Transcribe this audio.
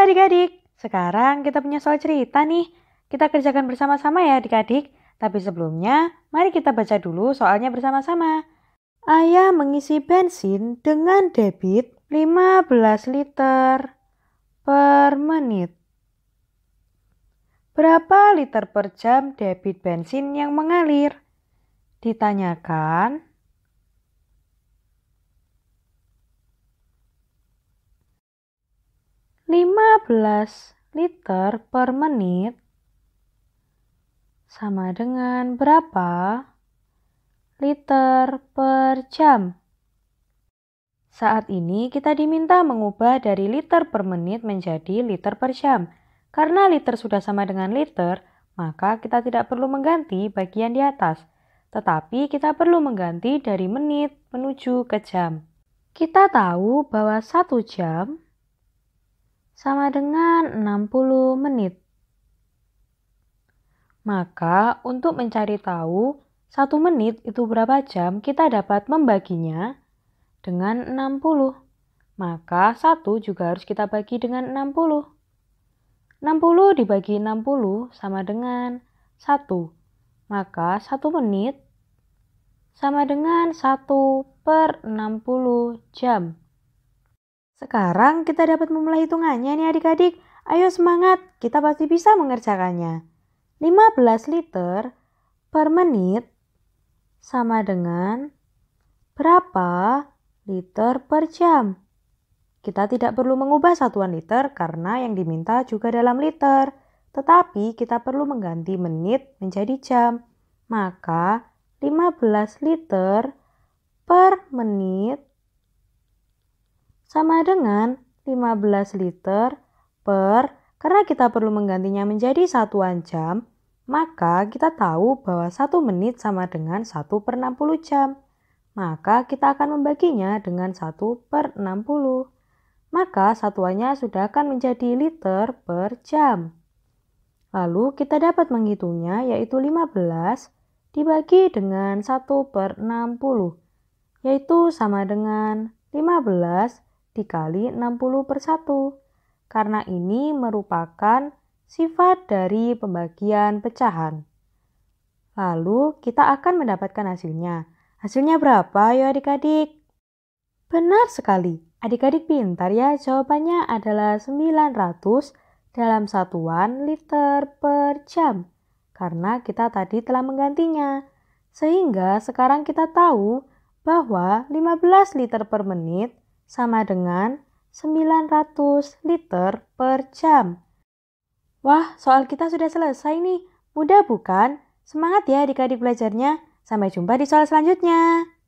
Halo adik-adik, sekarang kita punya soal cerita nih. Kita kerjakan bersama-sama ya adik-adik. Tapi sebelumnya, mari kita baca dulu soalnya bersama-sama. Ayah mengisi bensin dengan debit 15 liter per menit. Berapa liter per jam debit bensin yang mengalir? Ditanyakan 15 liter per menit sama dengan berapa liter per jam? Saat ini kita diminta mengubah dari liter per menit menjadi liter per jam. Karena liter sudah sama dengan liter, maka kita tidak perlu mengganti bagian di atas. Tetapi kita perlu mengganti dari menit menuju ke jam. Kita tahu bahwa satu jam sama dengan 60 menit. Maka untuk mencari tahu 1 menit itu berapa jam kita dapat membaginya dengan 60. Maka 1 juga harus kita bagi dengan 60. 60 dibagi 60 sama dengan 1. Maka 1 menit sama dengan 1 per 60 jam. Sekarang kita dapat memulai hitungannya nih adik-adik. Ayo semangat, kita pasti bisa mengerjakannya. 15 liter per menit sama dengan berapa liter per jam? Kita tidak perlu mengubah satuan liter karena yang diminta juga dalam liter. Tetapi kita perlu mengganti menit menjadi jam. Maka 15 liter per menit sama dengan 15 liter per karena kita perlu menggantinya menjadi satuan jam, maka kita tahu bahwa 1 menit sama dengan 1 per 60 jam. Maka kita akan membaginya dengan 1 per 60. Maka satuannya sudah akan menjadi liter per jam. Lalu kita dapat menghitungnya yaitu 15 dibagi dengan 1 per 60 yaitu sama dengan 15 dikali 60 per 1 karena ini merupakan sifat dari pembagian pecahan. Lalu kita akan mendapatkan hasilnya. Hasilnya berapa ya adik-adik? Benar sekali, adik-adik pintar ya jawabannya adalah 900 dalam satuan liter per jam karena kita tadi telah menggantinya. Sehingga sekarang kita tahu bahwa 15 liter per menit sama dengan 900 liter per jam. Wah, soal kita sudah selesai nih. Mudah bukan? Semangat ya adik-adik belajarnya. Sampai jumpa di soal selanjutnya.